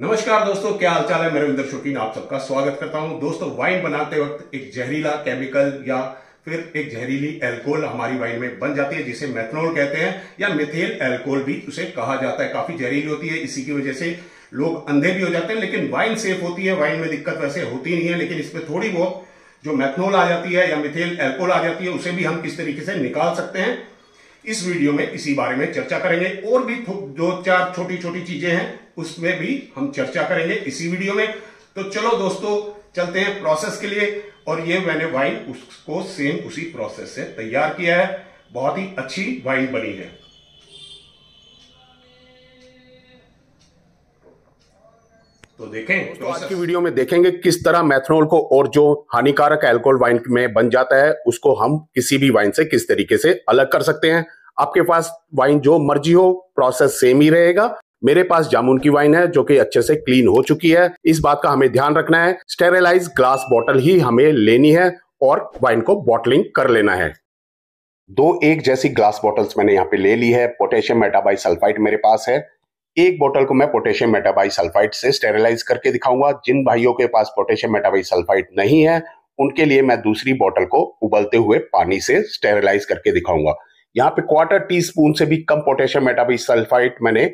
नमस्कार दोस्तों क्या हालचाल है मैं रविंदर शौकीन आप सबका स्वागत करता हूं दोस्तों वाइन बनाते वक्त एक जहरीला केमिकल या फिर एक जहरीली एल्कोहल हमारी वाइन में बन जाती है जिसे मेथनॉल कहते हैं या मिथेल एल्कोहल भी उसे कहा जाता है काफी जहरीली होती है इसी की वजह से लोग अंधे भी हो जाते हैं लेकिन वाइन सेफ होती है वाइन में दिक्कत वैसे होती नहीं है लेकिन इसमें थोड़ी बहुत जो मैथनोल आ जाती है या मिथेल एल्कोहल आ जाती है उसे भी हम किस तरीके से निकाल सकते हैं इस वीडियो में इसी बारे में चर्चा करेंगे और भी दो चार छोटी छोटी चीजें हैं उसमें भी हम चर्चा करेंगे इसी वीडियो में तो चलो दोस्तों चलते हैं प्रोसेस के लिए और ये मैंने वाइन उसको सेम उसी प्रोसेस से तैयार किया है बहुत ही अच्छी वाइन बनी है तो देखें तो आज की वीडियो में देखेंगे किस तरह मैथनोल को और जो हानिकारक एल्कोहल वाइन में बन जाता है उसको हम किसी भी वाइन से किस तरीके से अलग कर सकते हैं आपके पास वाइन जो मर्जी हो प्रोसेस सेम ही रहेगा मेरे पास जामुन की वाइन है जो कि अच्छे से क्लीन हो चुकी है इस बात का हमें ध्यान रखना है स्टेरिलाइज ग्लास बॉटल ही हमें लेनी है और वाइन को बॉटलिंग कर लेना है दो एक जैसी ग्लास बॉटल्स मैंने यहाँ पे ले ली है पोटेशियम मेटाबाई सल्फाइड मेरे पास है एक बोतल को मैं पोटेशियम मेटाबाई सल्फाइड से स्टेरिलाइज करके दिखाऊंगा जिन भाइयों के पास पोटेशियम मेटाबाई सल्फाइड नहीं है उनके लिए मैं दूसरी बोतल को उबलते हुए पानी से स्टेरिलाइज करके दिखाऊंगा यहाँ पे क्वार्टर टी स्पून से भी कम पोटेशियम मेटाबाई सल्फाइड मैंने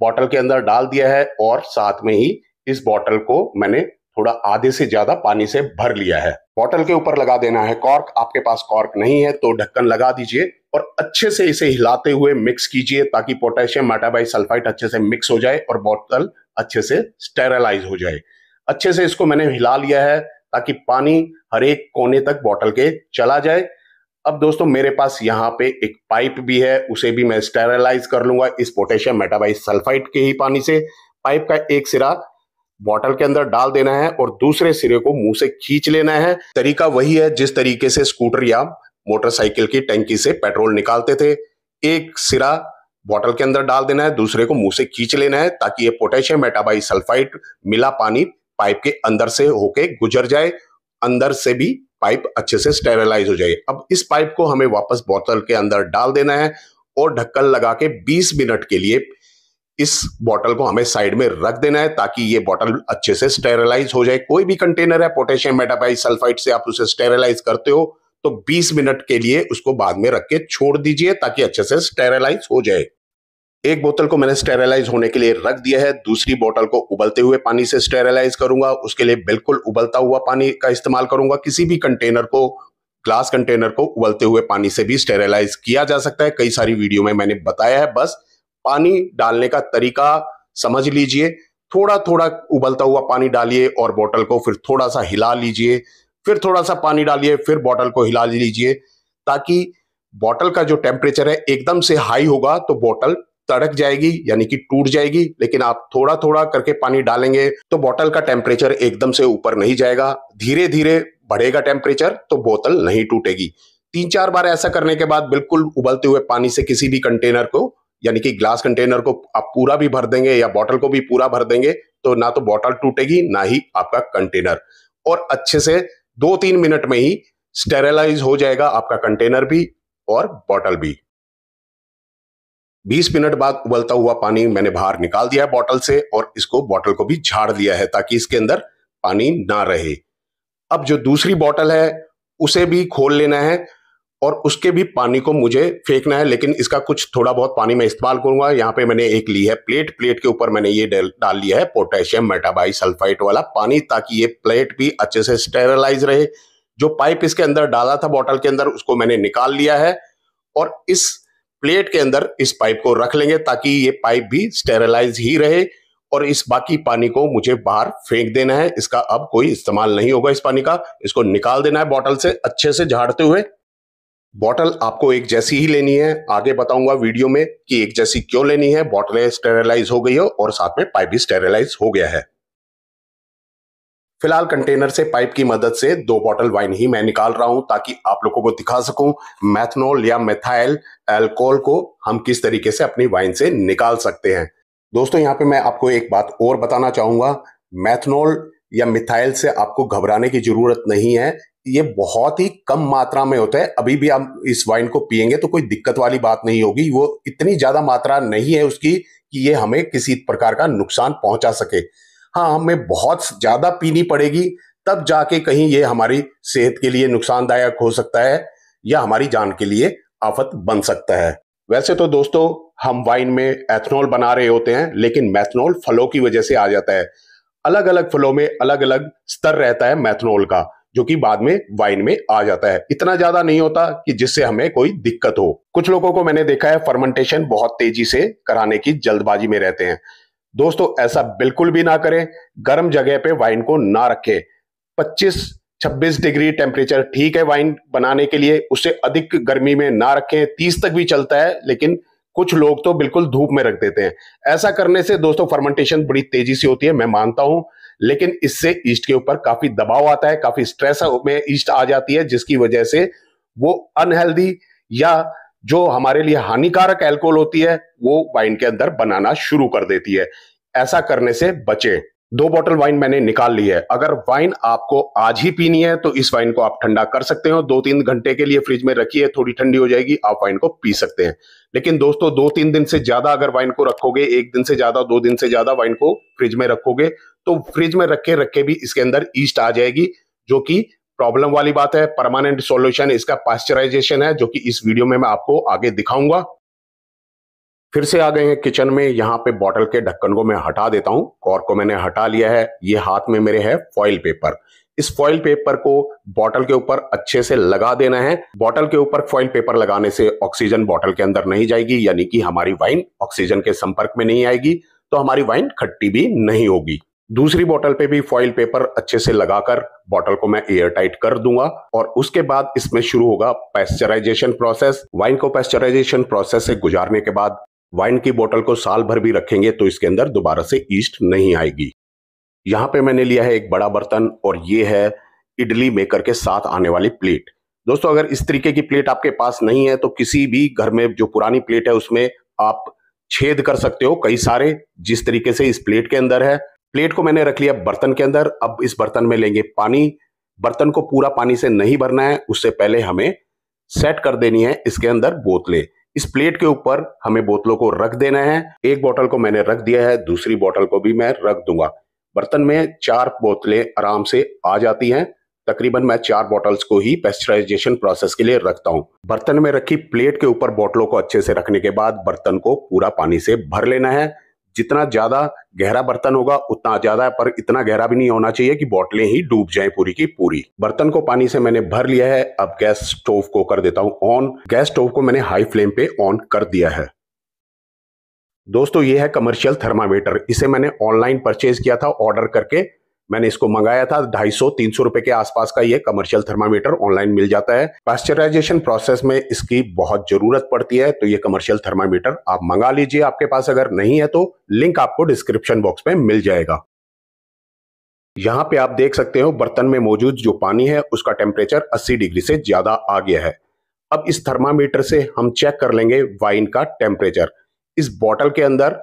बॉटल के अंदर डाल दिया है और साथ में ही इस बॉटल को मैंने थोड़ा आधे से ज्यादा पानी से भर लिया है बॉटल के ऊपर लगा देना है कॉर्क आपके पास कॉर्क नहीं है तो ढक्कन लगा दीजिए और अच्छे से इसे हिलाते हुए मिक्स कीजिए ताकि पोटेशियम मेटाबाइट सल्फाइट अच्छे से मिक्स हो जाए और बॉटल अच्छे से स्टेरलाइज हो जाए अच्छे से इसको मैंने हिला लिया है ताकि पानी हर एक कोने तक बॉटल के चला जाए अब दोस्तों मेरे पास यहाँ पे एक पाइप भी है उसे भी मैं स्टेरलाइज कर लूंगा इस पोटेशियम मेटाबाइज सल्फाइड के ही पानी से पाइप का एक सिरा बॉटल के अंदर डाल देना है और दूसरे सिरे को मुंह से खींच लेना है तरीका वही है जिस तरीके से स्कूटर या मोटरसाइकिल की टैंकी से पेट्रोल निकालते थे एक सिरा बॉटल के अंदर डाल देना है दूसरे को मुंह से खींच लेना है ताकि ये पोटेशियम मेटाबाई सल्फाइड मिला पानी पाइप के अंदर से होके गुजर जाए अंदर से भी पाइप अच्छे से स्टेरलाइज हो जाए अब इस पाइप को हमें वापस बोतल के अंदर डाल देना है और ढक्कन लगा के 20 मिनट के लिए इस बोतल को हमें साइड में रख देना है ताकि ये बोतल अच्छे से स्टेरलाइज हो जाए कोई भी कंटेनर है पोटेशियम मेटाबाइज सल्फाइड से आप उसे स्टेरलाइज करते हो तो 20 मिनट के लिए उसको बाद में रख के छोड़ दीजिए ताकि अच्छे से स्टेरलाइज हो जाए एक बोतल को मैंने स्टेरलाइज होने के लिए रख दिया है दूसरी बोतल को उबलते हुए पानी से स्टेरलाइज करूंगा उसके लिए बिल्कुल उबलता हुआ पानी का इस्तेमाल करूंगा किसी भी कंटेनर को ग्लास कंटेनर को उबलते हुए पानी से भी स्टेरलाइज किया जा सकता है कई सारी वीडियो में मैंने बताया है बस पानी डालने का तरीका समझ लीजिए थोड़ा थोड़ा उबलता हुआ पानी डालिए और बोतल को फिर थोड़ा सा हिला लीजिए फिर थोड़ा सा पानी डालिए फिर बोतल को हिला लीजिए ताकि बोतल का जो टेम्परेचर है एकदम से हाई होगा तो बोतल तड़क जाएगी यानी कि टूट जाएगी लेकिन आप थोड़ा थोड़ा करके पानी डालेंगे तो बॉटल का टेम्परेचर एकदम से ऊपर नहीं जाएगा धीरे धीरे बढ़ेगा टेम्परेचर तो बोतल नहीं टूटेगी तीन चार बार ऐसा करने के बाद बिल्कुल उबलते हुए पानी से किसी भी कंटेनर को यानी कि ग्लास कंटेनर को आप पूरा भी भर देंगे या बॉटल को भी पूरा भर देंगे तो ना तो बॉटल टूटेगी ना ही आपका कंटेनर और अच्छे से दो तीन मिनट में ही स्टेरलाइज हो जाएगा आपका कंटेनर भी और बॉटल भी 20 मिनट बाद उबलता हुआ पानी मैंने बाहर निकाल दिया है बॉटल से और इसको बॉटल को भी झाड़ दिया है ताकि इसके अंदर पानी ना रहे अब जो दूसरी बॉटल है उसे भी खोल लेना है और उसके भी पानी को मुझे फेंकना है लेकिन इसका कुछ थोड़ा बहुत पानी मैं इस्तेमाल करूंगा यहाँ पे मैंने एक ली है प्लेट प्लेट के ऊपर मैंने ये डाल लिया है पोटेशियम मेटाबाई सल्फाइट वाला पानी ताकि ये प्लेट भी अच्छे से स्टेरलाइज रहे जो पाइप इसके अंदर डाला था बॉटल के अंदर उसको मैंने निकाल लिया है और इस प्लेट के अंदर इस पाइप को रख लेंगे ताकि ये पाइप भी स्टेरलाइज ही रहे और इस बाकी पानी को मुझे बाहर फेंक देना है इसका अब कोई इस्तेमाल नहीं होगा इस पानी का इसको निकाल देना है बॉटल से अच्छे से झाड़ते हुए बॉटल आपको एक जैसी ही लेनी है आगे बताऊंगा वीडियो में कि एक जैसी क्यों लेनी है बॉटलें स्टेरलाइज हो गई हो और साथ में पाइप भी स्टेरलाइज हो गया है फिलहाल कंटेनर से पाइप की मदद से दो बॉटल वाइन ही मैं निकाल रहा हूं ताकि आप लोगों को दिखा सकूं मैथनोल या मेथाइल अल्कोहल को हम किस तरीके से अपनी वाइन से निकाल सकते हैं दोस्तों यहाँ पे मैं आपको एक बात और बताना चाहूंगा मैथनोल या मिथाइल से आपको घबराने की जरूरत नहीं है ये बहुत ही कम मात्रा में होता है अभी भी आप इस वाइन को पियेंगे तो कोई दिक्कत वाली बात नहीं होगी वो इतनी ज्यादा मात्रा नहीं है उसकी कि ये हमें किसी प्रकार का नुकसान पहुंचा सके हाँ हमें बहुत ज़्यादा पीनी पड़ेगी तब जाके कहीं ये हमारी सेहत के लिए नुकसानदायक हो सकता है या हमारी जान के लिए आफत बन सकता है वैसे तो दोस्तों हम वाइन में एथनॉल बना रहे होते हैं लेकिन मैथनॉल फलों की वजह से आ जाता है अलग अलग फलों में अलग अलग स्तर रहता है मैथनॉल का जो कि बाद में वाइन में आ जाता है इतना ज्यादा नहीं होता कि जिससे हमें कोई दिक्कत हो कुछ लोगों को मैंने देखा है फर्मेंटेशन बहुत तेजी से कराने की जल्दबाजी में रहते हैं दोस्तों ऐसा बिल्कुल भी ना करें गर्म जगह पे वाइन को ना रखें 25 26 डिग्री टेम्परेचर ठीक है वाइन बनाने के लिए उसे अधिक गर्मी में ना रखें 30 तक भी चलता है लेकिन कुछ लोग तो बिल्कुल धूप में रख देते हैं ऐसा करने से दोस्तों फर्मेंटेशन बड़ी तेजी से होती है मैं मानता हूं लेकिन इससे ईस्ट के ऊपर काफी दबाव आता है काफी स्ट्रेस में ईस्ट आ जाती है जिसकी वजह से वो अनहेल्दी या जो हमारे लिए हानिकारक एल्कोहल होती है वो वाइन के अंदर बनाना शुरू कर देती है ऐसा करने से बचे दो बोतल वाइन मैंने निकाल ली है अगर वाइन आपको आज ही पीनी है तो इस वाइन को आप ठंडा कर सकते हो दो तीन घंटे के लिए फ्रिज में रखिए थोड़ी ठंडी हो जाएगी आप वाइन को पी सकते हैं लेकिन दोस्तों दो तीन दिन से ज्यादा अगर वाइन को रखोगे एक दिन से ज्यादा दो दिन से ज्यादा वाइन को फ्रिज में रखोगे तो फ्रिज में रखे रखे भी इसके अंदर ईस्ट आ जाएगी जो कि प्रॉब्लम वाली बात है परमानेंट सॉल्यूशन इसका पास्चराइजेशन है जो कि इस वीडियो में मैं आपको आगे दिखाऊंगा फिर से आ गए हैं किचन में यहाँ पे बॉटल के ढक्कन को मैं हटा देता हूँ कॉर को मैंने हटा लिया है ये हाथ में मेरे है फॉइल पेपर इस फॉइल पेपर को बॉटल के ऊपर अच्छे से लगा देना है बॉटल के ऊपर फॉइल पेपर लगाने से ऑक्सीजन बॉटल के अंदर नहीं जाएगी यानी कि हमारी वाइन ऑक्सीजन के संपर्क में नहीं आएगी तो हमारी वाइन खट्टी भी नहीं होगी दूसरी बोतल पे भी फॉइल पेपर अच्छे से लगाकर बॉटल को मैं एयर टाइट कर दूंगा और उसके बाद इसमें शुरू होगा पैस्चराइजेशन प्रोसेस वाइन को पैस्चराइजेशन प्रोसेस से गुजारने के बाद वाइन की बोतल को साल भर भी रखेंगे तो इसके अंदर दोबारा से ईस्ट नहीं आएगी यहाँ पे मैंने लिया है एक बड़ा बर्तन और ये है इडली मेकर के साथ आने वाली प्लेट दोस्तों अगर इस तरीके की प्लेट आपके पास नहीं है तो किसी भी घर में जो पुरानी प्लेट है उसमें आप छेद कर सकते हो कई सारे जिस तरीके से इस प्लेट के अंदर है प्लेट को मैंने रख लिया बर्तन के अंदर अब इस बर्तन में लेंगे पानी बर्तन को पूरा पानी से नहीं भरना है उससे पहले हमें सेट कर देनी है इसके अंदर बोतलें इस प्लेट के ऊपर हमें बोतलों को रख देना है एक बोतल को मैंने रख दिया है दूसरी बोतल को भी मैं रख दूंगा बर्तन में चार बोतलें आराम से आ जाती हैं तकरीबन मैं चार बोतल्स को ही पेस्चराइजेशन प्रोसेस के लिए रखता हूं बर्तन में रखी प्लेट के ऊपर बोतलों को अच्छे से रखने के बाद बर्तन को पूरा पानी से भर लेना है जितना ज्यादा गहरा बर्तन होगा उतना ज्यादा पर इतना गहरा भी नहीं होना चाहिए कि बोतलें ही डूब जाएं पूरी की पूरी बर्तन को पानी से मैंने भर लिया है अब गैस स्टोव को कर देता हूं ऑन गैस स्टोव को मैंने हाई फ्लेम पे ऑन कर दिया है दोस्तों ये है कमर्शियल थर्मामीटर इसे मैंने ऑनलाइन परचेज किया था ऑर्डर करके मैंने इसको मंगाया था 250 300 रुपए के आसपास का ये कमर्शियल थर्मामीटर ऑनलाइन मिल जाता है पास्चराइजेशन प्रोसेस में इसकी बहुत जरूरत पड़ती है तो ये कमर्शियल थर्मामीटर आप मंगा लीजिए आपके पास अगर नहीं है तो लिंक आपको डिस्क्रिप्शन बॉक्स में मिल जाएगा यहाँ पे आप देख सकते हो बर्तन में मौजूद जो पानी है उसका टेम्परेचर अस्सी डिग्री से ज्यादा आ गया है अब इस थर्मामीटर से हम चेक कर लेंगे वाइन का टेम्परेचर इस बॉटल के अंदर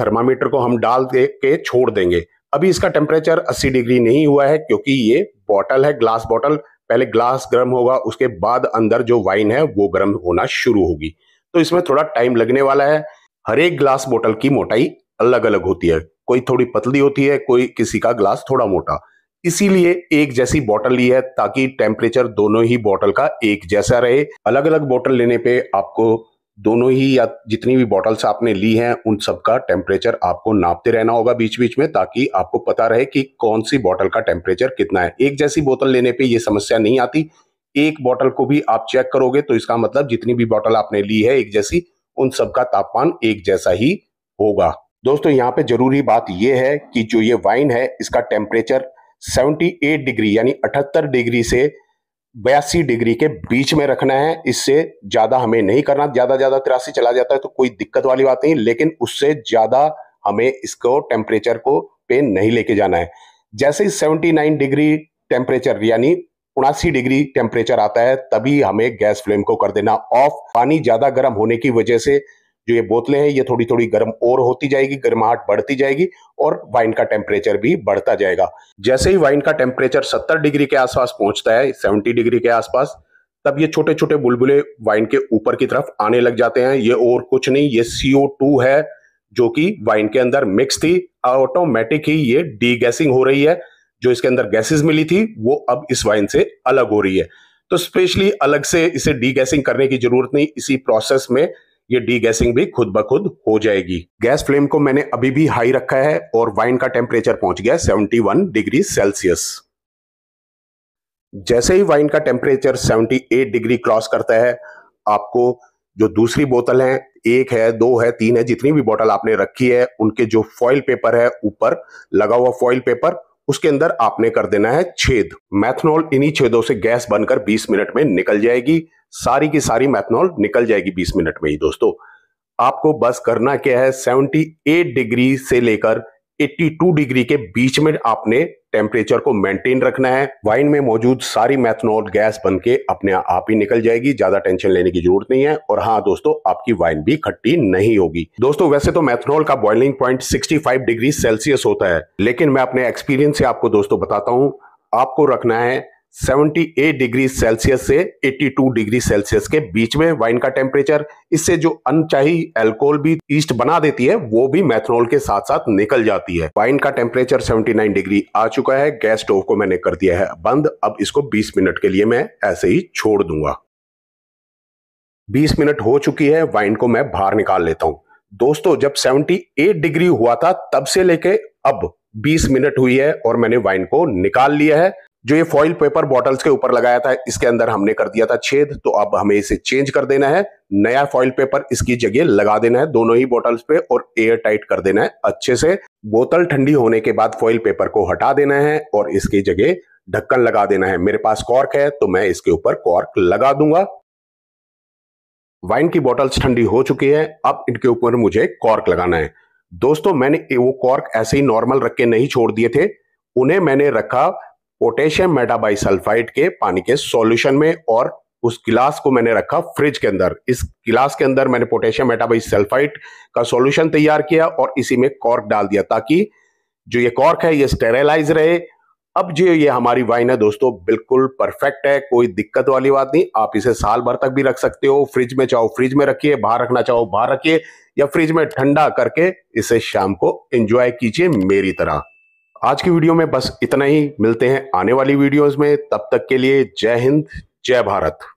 थर्मामीटर को हम डाल दे के छोड़ देंगे अभी इसका टेम्परेचर 80 डिग्री नहीं हुआ है क्योंकि ये बॉटल है ग्लास बॉटल पहले ग्लास गर्म होगा उसके बाद अंदर जो वाइन है वो गर्म होना शुरू होगी तो इसमें थोड़ा टाइम लगने वाला है हर एक ग्लास बोटल की मोटाई अलग अलग होती है कोई थोड़ी पतली होती है कोई किसी का ग्लास थोड़ा मोटा इसीलिए एक जैसी बोतल ली है ताकि टेम्परेचर दोनों ही बोतल का एक जैसा रहे अलग अलग बोतल लेने पे आपको दोनों ही या जितनी भी बॉटल्स आपने ली हैं उन सबका टेम्परेचर आपको नापते रहना होगा बीच बीच में ताकि आपको पता रहे कि कौन सी बॉटल का टेम्परेचर कितना है एक जैसी बोतल लेने पे ये समस्या नहीं आती एक बॉटल को भी आप चेक करोगे तो इसका मतलब जितनी भी बॉटल आपने ली है एक जैसी उन सबका तापमान एक जैसा ही होगा दोस्तों यहाँ पे जरूरी बात यह है कि जो ये वाइन है इसका टेम्परेचर 78 डिग्री यानी 78 डिग्री से बयासी डिग्री के बीच में रखना है इससे ज़्यादा हमें नहीं करना ज़्यादा ज़्यादा तिरासी चला जाता है तो कोई दिक्कत वाली बात नहीं लेकिन उससे ज़्यादा हमें इसको टेम्परेचर को पे नहीं लेके जाना है जैसे ही सेवेंटी नाइन डिग्री टेम्परेचर यानी उनासी डिग्री टेम्परेचर आता है तभी हमें गैस फ्लेम को कर देना ऑफ पानी ज़्यादा गर्म होने की वजह से जो ये बोतलें हैं ये थोड़ी थोड़ी गर्म और होती जाएगी गर्माहट बढ़ती जाएगी और वाइन का टेम्परेचर भी बढ़ता जाएगा जैसे ही वाइन का टेम्परेचर सत्तर डिग्री के आसपास पहुंचता है सेवेंटी डिग्री के आसपास तब ये छोटे छोटे बुलबुले वाइन के ऊपर की तरफ आने लग जाते हैं ये और कुछ नहीं ये सीओ टू है जो कि वाइन के अंदर मिक्स थी ऑटोमेटिक ही ये डी गैसिंग हो रही है जो इसके अंदर गैसेस मिली थी वो अब इस वाइन से अलग हो रही है तो स्पेशली अलग से इसे डी करने की जरूरत नहीं इसी प्रोसेस में ये डी गैसिंग भी खुद ब खुद हो जाएगी गैस फ्लेम को मैंने अभी भी हाई रखा है और वाइन का टेम्परेचर पहुंच गया 71 डिग्री सेल्सियस जैसे ही वाइन का टेम्परेचर 78 डिग्री क्रॉस करता है आपको जो दूसरी बोतल है एक है दो है तीन है जितनी भी बोतल आपने रखी है उनके जो फॉइल पेपर है ऊपर लगा हुआ फॉइल पेपर उसके अंदर आपने कर देना है छेद मैथनॉल इन्हीं छेदों से गैस बनकर 20 मिनट में निकल जाएगी सारी की सारी मैथनॉल निकल जाएगी 20 मिनट में ही दोस्तों आपको बस करना क्या है 78 डिग्री से लेकर 82 डिग्री के बीच में आपने टेम्परेचर को मेंटेन रखना है वाइन में मौजूद सारी मैथनॉल गैस बन के अपने आप ही निकल जाएगी ज्यादा टेंशन लेने की जरूरत नहीं है और हाँ दोस्तों आपकी वाइन भी खट्टी नहीं होगी दोस्तों वैसे तो मैथनॉल का बॉइलिंग पॉइंट 65 डिग्री सेल्सियस होता है लेकिन मैं अपने एक्सपीरियंस से आपको दोस्तों बताता हूँ आपको रखना है 78 डिग्री सेल्सियस से 82 डिग्री सेल्सियस के बीच में वाइन का टेम्परेचर इससे जो अनचाही अल्कोहल भी ईस्ट बना देती है वो भी मेथनॉल के साथ साथ निकल जाती है वाइन का टेम्परेचर 79 डिग्री आ चुका है गैस स्टोव को मैंने कर दिया है बंद अब इसको 20 मिनट के लिए मैं ऐसे ही छोड़ दूंगा बीस मिनट हो चुकी है वाइन को मैं बाहर निकाल लेता हूं दोस्तों जब 78 डिग्री हुआ था तब से लेके अब बीस मिनट हुई है और मैंने वाइन को निकाल लिया है जो ये फॉइल पेपर बॉटल्स के ऊपर लगाया था इसके अंदर हमने कर दिया था छेद तो अब हमें इसे चेंज कर देना है नया फॉइल पेपर इसकी जगह लगा देना है दोनों ही बॉटल्स पे और एयर टाइट कर देना है अच्छे से बोतल ठंडी होने के बाद फॉइल पेपर को हटा देना है और इसकी जगह ढक्कन लगा देना है मेरे पास कॉर्क है तो मैं इसके ऊपर कॉर्क लगा दूंगा वाइन की बॉटल्स ठंडी हो चुकी है अब इनके ऊपर मुझे कॉर्क लगाना है दोस्तों मैंने वो कॉर्क ऐसे ही नॉर्मल रख के नहीं छोड़ दिए थे उन्हें मैंने रखा पोटेशियम मेटाबाइसल्फाइड के पानी के सॉल्यूशन में और उस गिलास को मैंने रखा फ्रिज के अंदर इस गिलास के अंदर मैंने पोटेशियम मेटाबाइसल्फाइड का सॉल्यूशन तैयार किया और इसी में कॉर्क डाल दिया ताकि जो ये कॉर्क है ये स्टेरालाइज रहे अब जो ये हमारी वाइन है दोस्तों बिल्कुल परफेक्ट है कोई दिक्कत वाली बात नहीं आप इसे साल भर तक भी रख सकते हो फ्रिज में चाहो फ्रिज में रखिए बाहर रखना चाहो बाहर रखिए या फ्रिज में ठंडा करके इसे शाम को एंजॉय कीजिए मेरी तरह आज की वीडियो में बस इतना ही मिलते हैं आने वाली वीडियोस में तब तक के लिए जय हिंद जय भारत